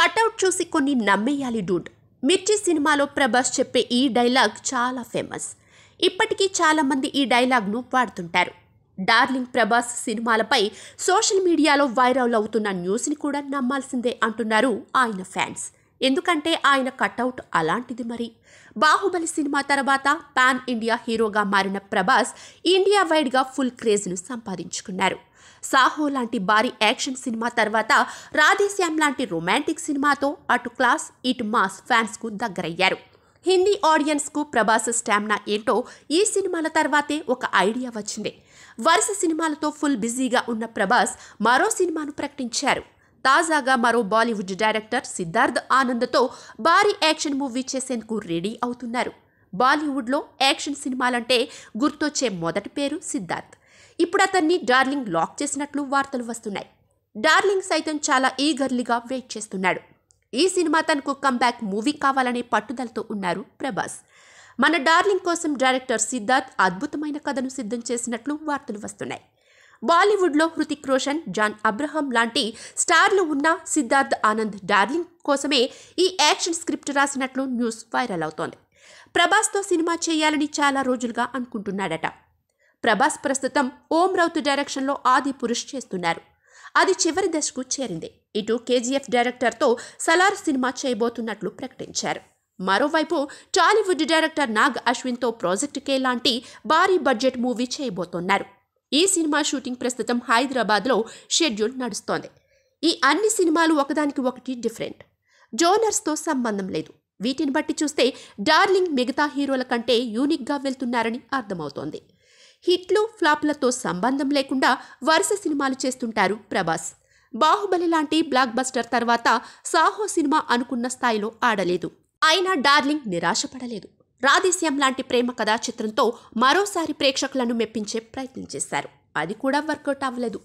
cutout చూసి కొన్ని నమ్మేయాలి Dude మిర్చి సినిమాలో ప్రభాస్ చెప్పే ఈ డైలాగ్ చాలా ఫేమస్ ఇప్పటికీ చాలామంది ఈ డైలాగ్ను వాడుతుంటారు డార్లింగ్ ప్రభాస్ సినిమాలపై సోషల్ మీడియాలో వైరల్ అవుతున్న న్యూస్ని కూడా నమ్మాల్సిందే అంటున్నారు ఆయన ఫ్యాన్స్ ఎందుకంటే ఆయన కటౌట్ అలాంటిది మరి బాహుబలి సినిమా తర్వాత పాన్ ఇండియా హీరోగా మారిన ప్రభాస్ ఇండియా వైడ్గా ఫుల్ క్రేజ్ను సంపాదించుకున్నారు సాహో లాంటి భారీ యాక్షన్ సినిమా తర్వాత రాధేశ్యామ్ లాంటి రొమాంటిక్ సినిమాతో అటు క్లాస్ ఇటు మాస్ ఫ్యాన్స్కు దగ్గరయ్యారు హిందీ ఆడియన్స్కు ప్రభాస్ స్టామినా ఏంటో ఈ సినిమాల తర్వాతే ఒక ఐడియా వచ్చింది వరుస సినిమాలతో ఫుల్ బిజీగా ఉన్న ప్రభాస్ మరో సినిమాను ప్రకటించారు తాజాగా మరో బాలీవుడ్ డైరెక్టర్ సిద్ధార్థ్ ఆనంద్తో భారీ యాక్షన్ మూవీ చేసేందుకు రెడీ అవుతున్నారు బాలీవుడ్లో యాక్షన్ సినిమాలంటే గుర్తొచ్చే మొదటి పేరు సిద్ధార్థ్ ఇప్పుడు అతన్ని డార్లింగ్ లాక్ చేసినట్లు వార్తలు వస్తున్నాయి డార్లింగ్ సైతం చాలా ఈగర్లీగా వెయిట్ చేస్తున్నాడు ఈ సినిమా తనకు కంబ్యాక్ మూవీ కావాలనే పట్టుదలతో ఉన్నారు ప్రభాస్ మన డార్లింగ్ కోసం డైరెక్టర్ సిద్ధార్థ్ అద్భుతమైన కథను సిద్ధం చేసినట్లు వార్తలు వస్తున్నాయి బాలీవుడ్లో హృతిక్ రోషన్ జాన్ అబ్రహం లాంటి స్టార్లు ఉన్న సిద్ధార్థ్ ఆనంద్ డార్లింగ్ కోసమే ఈ యాక్షన్ స్క్రిప్ట్ రాసినట్లు న్యూస్ వైరల్ అవుతోంది ప్రభాస్తో సినిమా చేయాలని చాలా రోజులుగా అనుకుంటున్నాడట ప్రభాస్ ప్రస్తుతం ఓం రౌత్ డైరెక్షన్లో ఆది పురుష్ చేస్తున్నారు అది చివరి దశకు చేరింది ఇటు కేజీఎఫ్ డైరెక్టర్తో సలార్ సినిమా చేయబోతున్నట్లు ప్రకటించారు మరోవైపు టాలీవుడ్ డైరెక్టర్ నాగ్ అశ్విన్తో ప్రాజెక్టుకే లాంటి భారీ బడ్జెట్ మూవీ చేయబోతున్నారు ఈ సినిమా షూటింగ్ ప్రస్తుతం హైదరాబాద్లో షెడ్యూల్ నడుస్తోంది ఈ అన్ని సినిమాలు ఒకదానికి ఒకటి డిఫరెంట్ జోనర్స్తో సంబంధం లేదు వీటిని బట్టి చూస్తే డార్లింగ్ మిగతా హీరోల కంటే యూనిక్గా వెళ్తున్నారని అర్థమవుతోంది హిట్లు ఫ్లాప్లతో సంబంధం లేకుండా వరుస సినిమాలు చేస్తుంటారు ప్రభాస్ బాహుబలి లాంటి బ్లాక్ బస్టర్ తర్వాత సాహో సినిమా అనుకున్న స్థాయిలో ఆడలేదు అయినా డార్లింగ్ నిరాశపడలేదు రాధిశ్యం లాంటి ప్రేమ కథా చిత్రంతో మరోసారి ప్రేక్షకులను మెప్పించే ప్రయత్నం చేశారు అది కూడా వర్కౌట్ అవ్వలేదు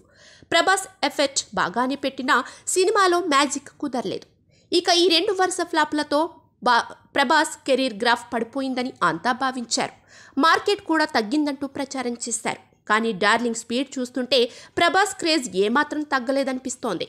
ప్రభాస్ ఎఫెక్ట్ బాగానే పెట్టినా సినిమాలో మ్యాజిక్ కుదరలేదు ఇక ఈ రెండు వరుస ఫ్లాప్లతో బా ప్రభాస్ కెరీర్ గ్రాఫ్ పడిపోయిందని అంతా భావించారు మార్కెట్ కూడా తగ్గిందంటూ ప్రచారం చేశారు కానీ డార్లింగ్ స్పీడ్ చూస్తుంటే ప్రభాస్ క్రేజ్ ఏమాత్రం తగ్గలేదనిపిస్తోంది